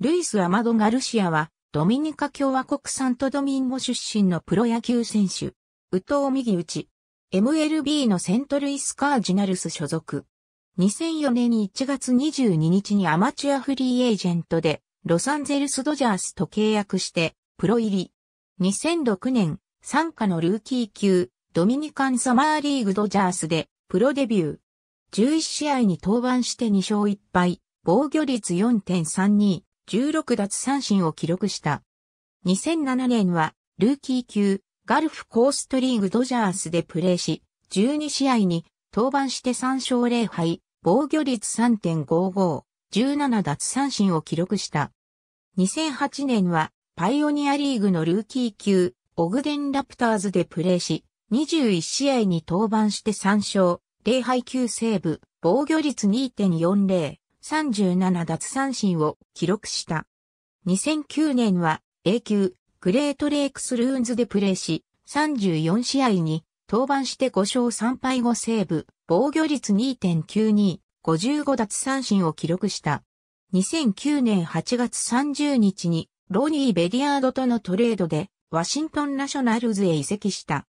ルイス・アマド・ガルシアは、ドミニカ共和国サントドミンゴ出身のプロ野球選手。宇藤右打ち。MLB のセントルイス・カージナルス所属。2004年1月22日にアマチュアフリーエージェントで、ロサンゼルス・ドジャースと契約して、プロ入り。2006年、参加のルーキー級、ドミニカンサマーリーグ・ドジャースで、プロデビュー。11試合に登板して2勝1敗、防御率4.32。16奪三振を記録した。2007年は、ルーキー級、ガルフコーストリーグドジャースでプレーし、12試合に登板して3勝0敗、防御率3.55、17奪三振を記録した。2008年は、パイオニアリーグのルーキー級、オグデンラプターズでプレーし、21試合に登板して3勝、0敗9セーブ、防御率2.40、37奪三振を記録した。2009年は A 級グレートレイクスルーンズでプレーし、34試合に登板して5勝3敗5セーブ、防御率2.92、55奪三振を記録した。2009年8月30日にロニー・ベリアードとのトレードでワシントンナショナルズへ移籍した。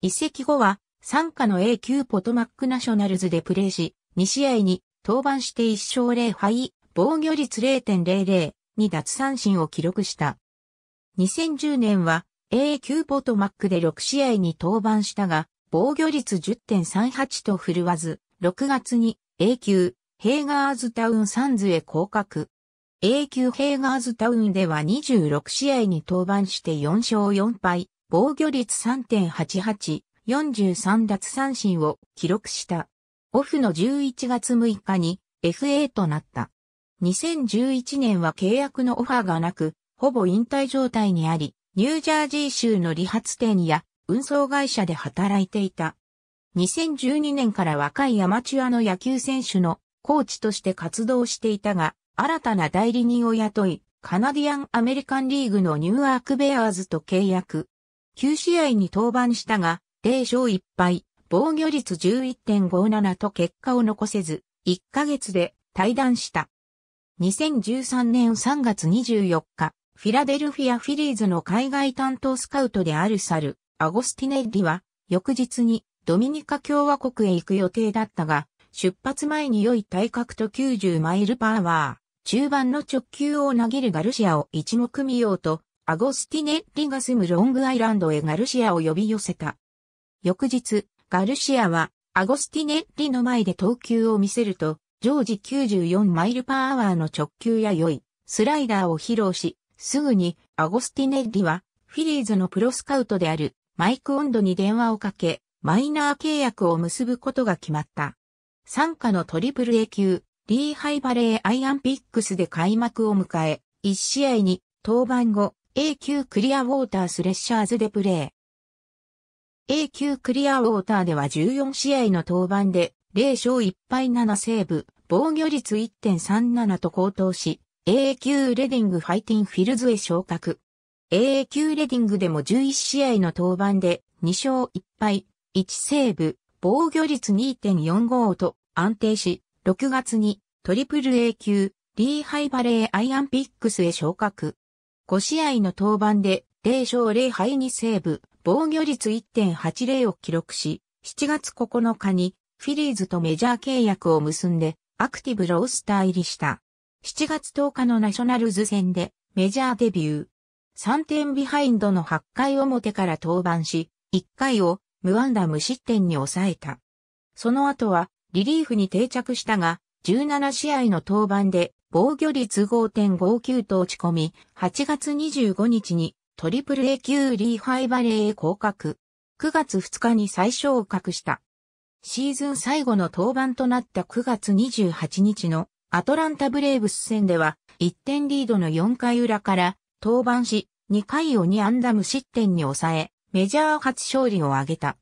移籍後は参加の A 級ポトマックナショナルズでプレーし、2試合に登板して1勝0敗、防御率0.00、2奪三振を記録した。2010年は A 級ポトマックで6試合に登板したが、防御率10.38と振るわず、6月に A 級ヘイガーズタウンサンズへ降格。A 級ヘイガーズタウンでは26試合に登板して4勝4敗、防御率3.88、43奪三振を記録した。オフの11月6日に FA となった。2011年は契約のオファーがなく、ほぼ引退状態にあり、ニュージャージー州の理髪店や運送会社で働いていた。2012年から若いアマチュアの野球選手のコーチとして活動していたが、新たな代理人を雇い、カナディアン・アメリカンリーグのニューアーク・ベアーズと契約。9試合に登板したが、0勝1敗、防御率11.57と結果を残せず、1ヶ月で退団した。2013年3月24日、フィラデルフィア・フィリーズの海外担当スカウトであるサル、アゴスティネッリは、翌日にドミニカ共和国へ行く予定だったが、出発前に良い体格と90マイルパワー、中盤の直球を投げるガルシアを一目見ようと、アゴスティネッリが住むロングアイランドへガルシアを呼び寄せた。翌日、ガルシアは、アゴスティネッリの前で投球を見せると、常時94マイルパーアワーの直球や良い、スライダーを披露し、すぐに、アゴスティネッリは、フィリーズのプロスカウトである、マイク・オンドに電話をかけ、マイナー契約を結ぶことが決まった。参加のトリプル A 級、リーハイバレーアイアンピックスで開幕を迎え、1試合に、登板後、A 級クリアウォータースレッシャーズでプレー。A 級クリアウォーターでは14試合の登板で0勝1敗7セーブ、防御率1.37と高騰し、A 級レディングファイティンフィルズへ昇格。A 級レディングでも11試合の登板で2勝1敗、1セーブ、防御率2.45と安定し、6月にトリプル A 級リーハイバレーアイアンピックスへ昇格。5試合の登板で0勝0敗2セーブ、防御率1.80を記録し、7月9日にフィリーズとメジャー契約を結んでアクティブロースター入りした。7月10日のナショナルズ戦でメジャーデビュー。3点ビハインドの8回表から登板し、1回を無安打無失点に抑えた。その後はリリーフに定着したが、17試合の登板で防御率5.59と落ち込み、8月25日にトリプル A 級リーハイバレーへ降格。9月2日に最初を格した。シーズン最後の登板となった9月28日のアトランタブレーブス戦では1点リードの4回裏から登板し2回を2ンダム失点に抑えメジャー初勝利を挙げた。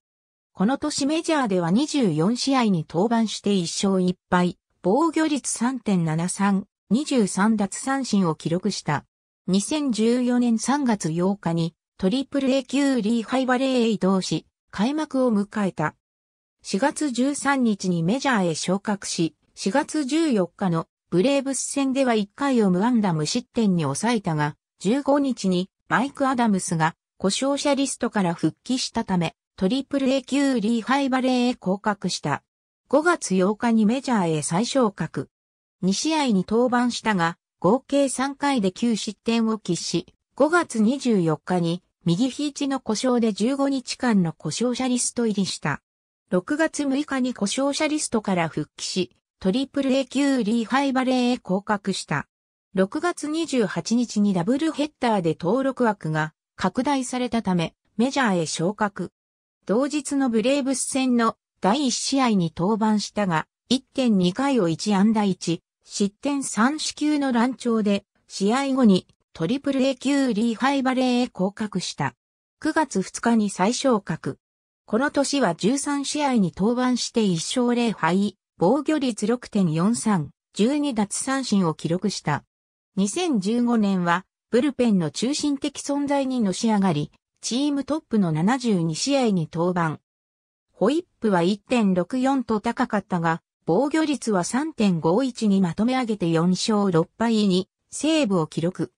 この年メジャーでは24試合に登板して1勝1敗、防御率3.73、23奪三振を記録した。2014年3月8日にトリプル A 級リーハイバレーへ移動し、開幕を迎えた。4月13日にメジャーへ昇格し、4月14日のブレーブス戦では1回を無安打無失点に抑えたが、15日にマイク・アダムスが故障者リストから復帰したため、トリプル A 級リーハイバレーへ降格した。5月8日にメジャーへ再昇格。2試合に登板したが、合計3回で9失点を喫し、5月24日に右肘の故障で15日間の故障者リスト入りした。6月6日に故障者リストから復帰し、トリプル A 級リーハイバレーへ降格した。6月28日にダブルヘッダーで登録枠が拡大されたため、メジャーへ昇格。同日のブレーブス戦の第1試合に登板したが、1.2回を1安打1、失点3死球の乱調で、試合後にトリプル A 級リーハイバレーへ降格した。9月2日に再昇格。この年は13試合に登板して1勝0敗、防御率6.43、12奪三振を記録した。2015年は、ブルペンの中心的存在にのし上がり、チームトップの72試合に登板。ホイップは1.64と高かったが、防御率は3.51にまとめ上げて4勝6敗にセーブを記録。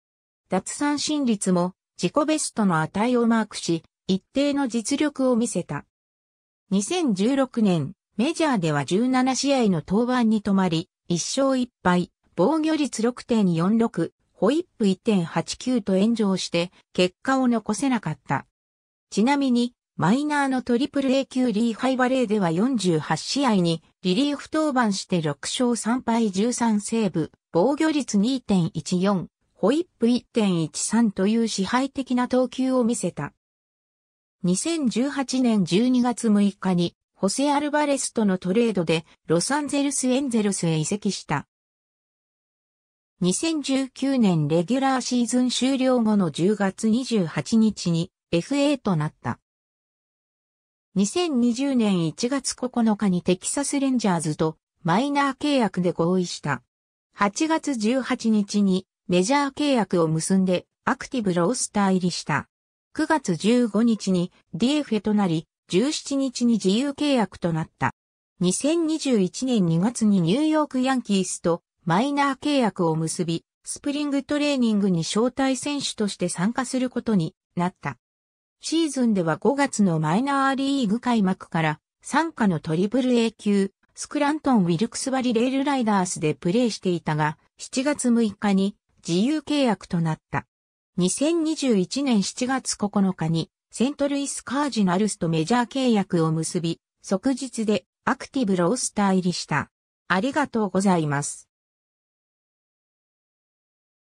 奪三振率も自己ベストの値をマークし、一定の実力を見せた。2016年、メジャーでは17試合の登板に止まり、1勝1敗、防御率6.46、ホイップ1.89と炎上して、結果を残せなかった。ちなみに、マイナーのトリプル A 級リーハイバレーでは48試合にリリーフ登板して6勝3敗13セーブ、防御率2.14、ホイップ1.13という支配的な投球を見せた。2018年12月6日にホセ・アルバレスとのトレードでロサンゼルス・エンゼルスへ移籍した。2019年レギュラーシーズン終了後の10月28日に FA となった。2020年1月9日にテキサスレンジャーズとマイナー契約で合意した。8月18日にメジャー契約を結んでアクティブロースター入りした。9月15日に DFA となり、17日に自由契約となった。2021年2月にニューヨークヤンキースとマイナー契約を結び、スプリングトレーニングに招待選手として参加することになった。シーズンでは5月のマイナーリーグ開幕から参加のトリプル A 級、スクラントン・ウィルクスバリ・レールライダースでプレーしていたが、7月6日に自由契約となった。2021年7月9日にセントルイス・カージナルスとメジャー契約を結び、即日でアクティブロースター入りした。ありがとうございます。